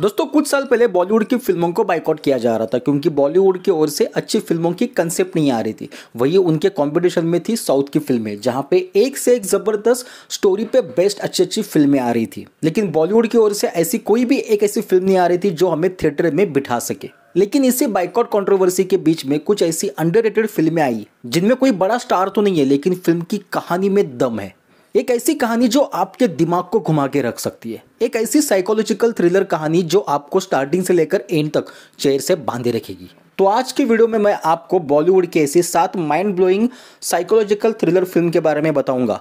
दोस्तों कुछ साल पहले बॉलीवुड की फिल्मों को बाइकआउट किया जा रहा था क्योंकि बॉलीवुड की ओर से अच्छी फिल्मों की कंसेप्ट नहीं आ रही थी वही उनके कंपटीशन में थी साउथ की फिल्में जहां पे एक से एक ज़बरदस्त स्टोरी पे बेस्ट अच्छी अच्छी फिल्में आ रही थी लेकिन बॉलीवुड की ओर से ऐसी कोई भी एक ऐसी फिल्म नहीं आ रही थी जो हमें थिएटर में बिठा सके लेकिन इसी बाइकआउट कंट्रोवर्सी के बीच में कुछ ऐसी अंडर फिल्में आई जिनमें कोई बड़ा स्टार तो नहीं है लेकिन फिल्म की कहानी में दम है एक ऐसी कहानी जो आपके दिमाग को घुमा के रख सकती है एक ऐसी साइकोलॉजिकल थ्रिलर कहानी जो आपको स्टार्टिंग से लेकर एंड तक चेयर से बांधे रखेगी तो आज के वीडियो में मैं आपको बॉलीवुड के ऐसी सात mind blowing psychological thriller film के बारे में बताऊंगा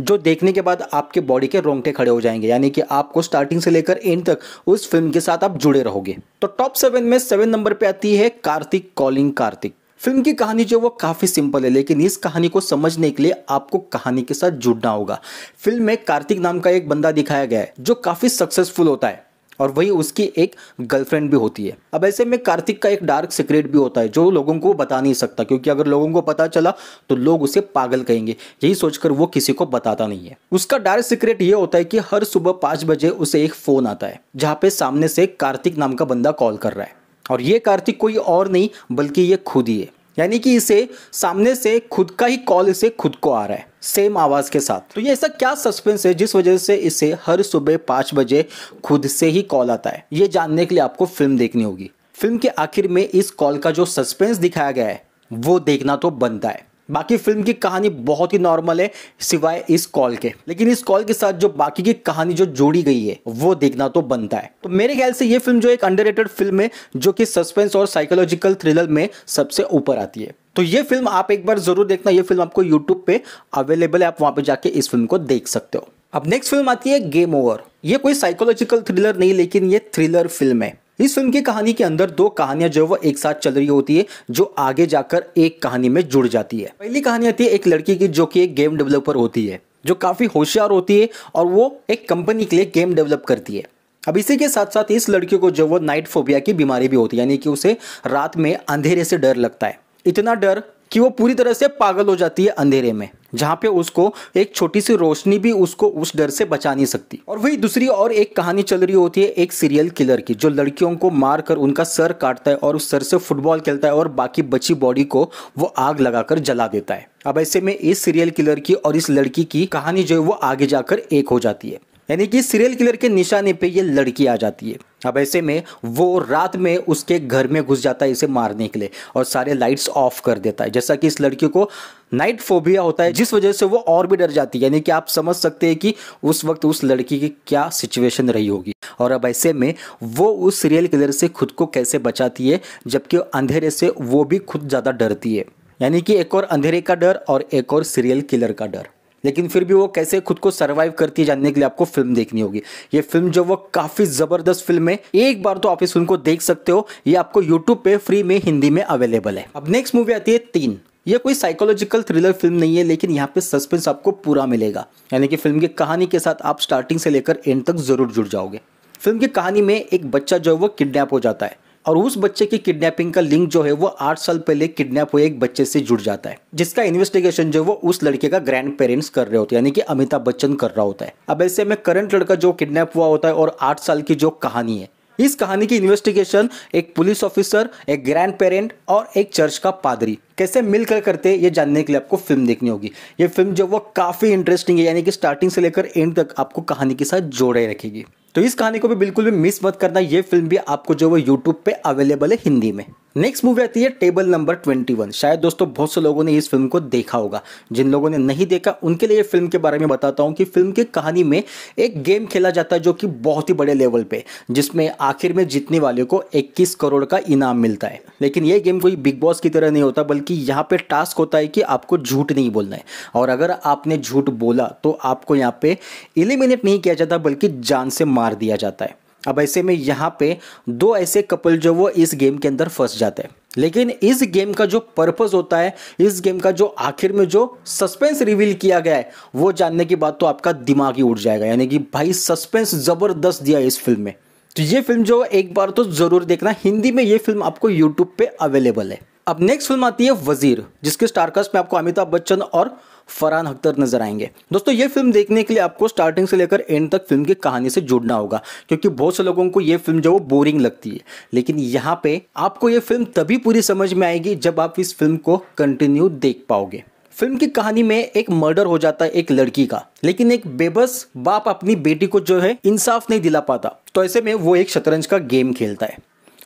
जो देखने के बाद आपके बॉडी के रोंगटे खड़े हो जाएंगे यानी कि आपको स्टार्टिंग से लेकर एंड तक उस फिल्म के साथ आप जुड़े रहोगे तो टॉप सेवन में सेवन नंबर पे आती है कार्तिक कॉलिंग कार्तिक फिल्म की कहानी जो वो काफ़ी सिंपल है लेकिन इस कहानी को समझने के लिए आपको कहानी के साथ जुड़ना होगा फिल्म में कार्तिक नाम का एक बंदा दिखाया गया है जो काफ़ी सक्सेसफुल होता है और वही उसकी एक गर्लफ्रेंड भी होती है अब ऐसे में कार्तिक का एक डार्क सीक्रेट भी होता है जो लोगों को बता नहीं सकता क्योंकि अगर लोगों को पता चला तो लोग उसे पागल कहेंगे यही सोचकर वो किसी को बताता नहीं है उसका डार्क सीक्रेट ये होता है कि हर सुबह पाँच बजे उसे एक फ़ोन आता है जहाँ पे सामने से कार्तिक नाम का बंदा कॉल कर रहा है और ये कार्तिक कोई और नहीं बल्कि ये खुद ही है यानी कि इसे सामने से खुद का ही कॉल इसे खुद को आ रहा है सेम आवाज के साथ तो ये ऐसा क्या सस्पेंस है जिस वजह से इसे हर सुबह पांच बजे खुद से ही कॉल आता है ये जानने के लिए आपको फिल्म देखनी होगी फिल्म के आखिर में इस कॉल का जो सस्पेंस दिखाया गया है वो देखना तो बनता है बाकी फिल्म की कहानी बहुत ही नॉर्मल है सिवाय इस कॉल के लेकिन इस कॉल के साथ जो बाकी की कहानी जो जोड़ी गई है वो देखना तो बनता है तो मेरे ख्याल से ये फिल्म जो एक अंडर फिल्म है जो कि सस्पेंस और साइकोलॉजिकल थ्रिलर में सबसे ऊपर आती है तो ये फिल्म आप एक बार जरूर देखना ये फिल्म आपको यूट्यूब पे अवेलेबल है आप वहां पे जाके इस फिल्म को देख सकते हो अब नेक्स्ट फिल्म आती है गेम ओवर ये कोई साइकोलॉजिकल थ्रिलर नहीं लेकिन ये थ्रिलर फिल्म है इस फिल्म की कहानी के अंदर दो कहानियां जो वो एक साथ चल रही होती है जो आगे जाकर एक कहानी में जुड़ जाती है पहली कहानी आती है एक लड़की की जो कि एक गेम डेवलपर होती है जो काफ़ी होशियार होती है और वो एक कंपनी के लिए गेम डेवलप करती है अब इसी के साथ साथ इस लड़की को जो वो नाइट फोबिया की बीमारी भी होती है यानी कि उसे रात में अंधेरे से डर लगता है इतना डर कि वो पूरी तरह से पागल हो जाती है अंधेरे में जहाँ पे उसको एक छोटी सी रोशनी भी उसको उस डर से बचा नहीं सकती और वही दूसरी और एक कहानी चल रही होती है एक सीरियल किलर की जो लड़कियों को मार कर उनका सर काटता है और उस सर से फुटबॉल खेलता है और बाकी बची बॉडी को वो आग लगाकर जला देता है अब ऐसे में इस सीरियल किलर की और इस लड़की की कहानी जो है वो आगे जाकर एक हो जाती है यानी कि सीरियल किलर के निशाने पे ये लड़की आ जाती है अब ऐसे में वो रात में उसके घर में घुस जाता है इसे मारने के लिए और सारे लाइट्स ऑफ कर देता है जैसा कि इस लड़की को नाइट फोबिया होता है जिस वजह से वो और भी डर जाती है यानी कि आप समझ सकते हैं कि उस वक्त उस लड़की की क्या सिचुएशन रही होगी और अब ऐसे में वो उस सीरियल किलर से खुद को कैसे बचाती है जबकि अंधेरे से वो भी खुद ज़्यादा डरती है यानी कि एक और अंधेरे का डर और एक और सीरियल किलर का डर लेकिन फिर भी वो कैसे खुद को सर्वाइव करती है जानने के लिए आपको फिल्म देखनी होगी ये फिल्म जो वो काफ़ी ज़बरदस्त फिल्म है एक बार तो आप इस फिल्म को देख सकते हो ये आपको यूट्यूब पे फ्री में हिंदी में अवेलेबल है अब नेक्स्ट मूवी आती है तीन ये कोई साइकोलॉजिकल थ्रिलर फिल्म नहीं है लेकिन यहाँ पे सस्पेंस आपको पूरा मिलेगा यानी कि फिल्म की कहानी के साथ आप स्टार्टिंग से लेकर एंड तक ज़रूर जुड़ जाओगे फिल्म की कहानी में एक बच्चा जो है वो किडनैप हो जाता है और उस बच्चे की किडनैपिंग का लिंक जो है वो आठ साल पहले किडनैप हुए एक बच्चे से जुड़ जाता है जिसका इन्वेस्टिगेशन जो है वो उस लड़के का ग्रैंड पेरेंट्स कर रहे होते हैं यानी कि अमिताभ बच्चन कर रहा होता है अब ऐसे में करंट लड़का जो किडनैप हुआ होता है और आठ साल की जो कहानी है इस कहानी की इन्वेस्टिगेशन एक पुलिस ऑफिसर एक ग्रैंड पेरेंट और एक चर्च का पादरी कैसे मिलकर करते हैं ये जानने के लिए आपको फिल्म देखनी होगी ये फिल्म जो वो काफ़ी इंटरेस्टिंग है यानी कि स्टार्टिंग से लेकर एंड तक आपको कहानी के साथ जोड़े रखेगी तो इस कहानी को भी बिल्कुल भी मिस मत करना ये फिल्म भी आपको जो वो यूट्यूब पे अवेलेबल है हिंदी में नेक्स्ट मूवी आती है टेबल नंबर 21 शायद दोस्तों बहुत से लोगों ने इस फिल्म को देखा होगा जिन लोगों ने नहीं देखा उनके लिए फिल्म के बारे में बताता हूँ कि फिल्म की कहानी में एक गेम खेला जाता है जो कि बहुत ही बड़े लेवल पे जिसमें आखिर में जीतने वाले को 21 करोड़ का इनाम मिलता है लेकिन ये गेम कोई बिग बॉस की तरह नहीं होता बल्कि यहाँ पर टास्क होता है कि आपको झूठ नहीं बोलना है और अगर आपने झूठ बोला तो आपको यहाँ पर एलिमिनेट नहीं किया जाता बल्कि जान से मार दिया जाता है अब ऐसे में यहाँ पे दो ऐसे कपल जो वो इस गेम के अंदर फंस जाते हैं लेकिन इस गेम का जो पर्पज़ होता है इस गेम का जो आखिर में जो सस्पेंस रिवील किया गया है वो जानने की बात तो आपका दिमाग ही उठ जाएगा यानी कि भाई सस्पेंस ज़बरदस्त दिया इस फिल्म में तो ये फिल्म जो एक बार तो ज़रूर देखना हिंदी में ये फिल्म आपको यूट्यूब पे अवेलेबल है अब नेक्स्ट फिल्म आती है वजीर जिसके स्टारकास्ट में आपको अमिताभ बच्चन और फरहान अख्तर नजर आएंगे दोस्तों ये फिल्म देखने के लिए आपको स्टार्टिंग से लेकर एंड तक फिल्म की कहानी से जुड़ना होगा क्योंकि बहुत से लोगों को ये फिल्म जो वो बोरिंग लगती है लेकिन यहाँ पे आपको ये फिल्म तभी पूरी समझ में आएगी जब आप इस फिल्म को कंटिन्यू देख पाओगे फिल्म की कहानी में एक मर्डर हो जाता है एक लड़की का लेकिन एक बेबस बाप अपनी बेटी को जो है इंसाफ नहीं दिला पाता तो ऐसे में वो एक शतरंज का गेम खेलता है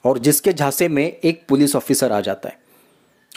और जिसके झांसे में एक पुलिस ऑफिसर आ जाता है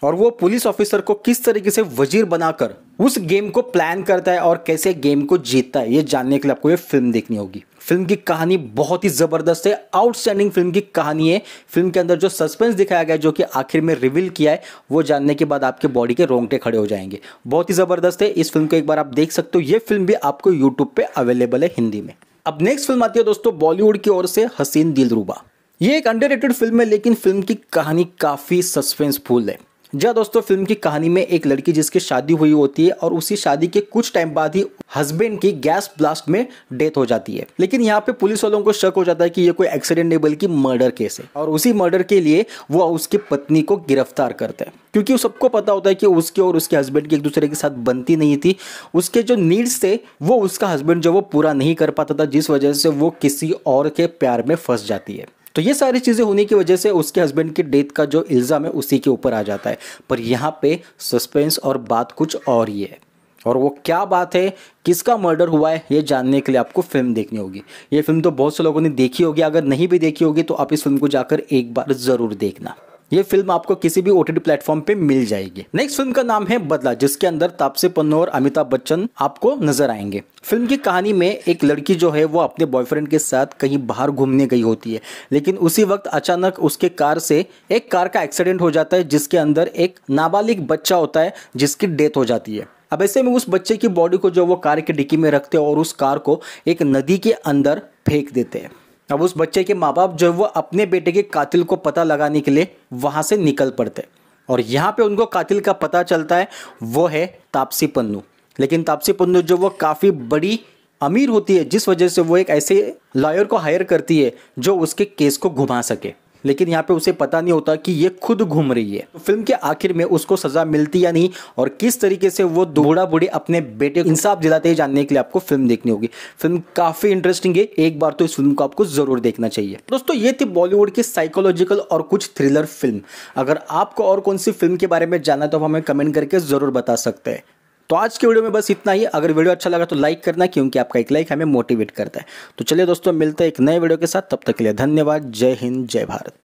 और वो पुलिस ऑफिसर को किस तरीके से वजीर बनाकर उस गेम को प्लान करता है और कैसे गेम को जीतता है ये जानने के लिए आपको ये फिल्म देखनी होगी फिल्म की कहानी बहुत ही ज़बरदस्त है आउटस्टैंडिंग फिल्म की कहानी है फिल्म के अंदर जो सस्पेंस दिखाया गया जो कि आखिर में रिवील किया है वो जानने के बाद आपके बॉडी के रोंगटे खड़े हो जाएंगे बहुत ही ज़बरदस्त है इस फिल्म को एक बार आप देख सकते हो ये फिल्म भी आपको यूट्यूब पे अवेलेबल है हिंदी में अब नेक्स्ट फिल्म आती है दोस्तों बॉलीवुड की ओर से हसीन दिलरूबा ये एक अंडर फिल्म है लेकिन फिल्म की कहानी काफ़ी सस्पेंसफुल है जहाँ दोस्तों फिल्म की कहानी में एक लड़की जिसकी शादी हुई होती है और उसी शादी के कुछ टाइम बाद ही हस्बैंड की गैस ब्लास्ट में डेथ हो जाती है लेकिन यहाँ पे पुलिस वालों को शक हो जाता है कि ये कोई एक्सीडेंट नहीं बल्कि मर्डर केस है और उसी मर्डर के लिए वो उसकी पत्नी को गिरफ्तार करते हैं क्योंकि सबको पता होता है कि उसके और उसके हस्बैंड की एक दूसरे के साथ बनती नहीं थी उसके जो नीड्स थे वो उसका हस्बैंड जो वो पूरा नहीं कर पाता था जिस वजह से वो किसी और के प्यार में फंस जाती है तो ये सारी चीज़ें होने की वजह से उसके हस्बैंड की डेथ का जो इल्ज़ाम है उसी के ऊपर आ जाता है पर यहाँ पे सस्पेंस और बात कुछ और ही है और वो क्या बात है किसका मर्डर हुआ है ये जानने के लिए आपको फिल्म देखनी होगी ये फिल्म तो बहुत से लोगों ने देखी होगी अगर नहीं भी देखी होगी तो आप इस फिल्म को जाकर एक बार ज़रूर देखना ये फिल्म आपको किसी भी ओटीटी प्लेटफॉर्म पे मिल जाएगी नेक्स्ट फिल्म का नाम है बदला जिसके अंदर तापसी पन्नू और अमिताभ बच्चन आपको नजर आएंगे फिल्म की कहानी में एक लड़की जो है वो अपने बॉयफ्रेंड के साथ कहीं बाहर घूमने गई होती है लेकिन उसी वक्त अचानक उसके कार से एक कार का एक्सीडेंट हो जाता है जिसके अंदर एक नाबालिग बच्चा होता है जिसकी डेथ हो जाती है अब ऐसे में उस बच्चे की बॉडी को जो वो कार की डिक्की में रखते हैं और उस कार को एक नदी के अंदर फेंक देते हैं अब उस बच्चे के माँ बाप जो है वो अपने बेटे के कातिल को पता लगाने के लिए वहाँ से निकल पड़ते और यहाँ पे उनको कातिल का पता चलता है वो है तापसी पन्नू लेकिन तापसी पन्नू जो वो काफ़ी बड़ी अमीर होती है जिस वजह से वो एक ऐसे लॉयर को हायर करती है जो उसके केस को घुमा सके लेकिन यहाँ पे उसे पता नहीं होता कि ये खुद घूम रही है तो फिल्म के आखिर में उसको सजा मिलती या नहीं और किस तरीके से वो बूढ़ा बूढ़ी अपने बेटे इंसाफ दिलाते जानने के लिए आपको फिल्म देखनी होगी फिल्म काफ़ी इंटरेस्टिंग है एक बार तो इस फिल्म को आपको ज़रूर देखना चाहिए दोस्तों ये थी बॉलीवुड की साइकोलॉजिकल और कुछ थ्रिलर फिल्म अगर आपको और कौन सी फिल्म के बारे में जानना तो हमें कमेंट करके ज़रूर बता सकते हैं तो आज के वीडियो में बस इतना ही अगर वीडियो अच्छा लगा तो लाइक करना क्योंकि आपका एक लाइक हमें मोटिवेट करता है तो चलिए दोस्तों मिलते हैं एक नए वीडियो के साथ तब तक के लिए धन्यवाद जय हिंद जय भारत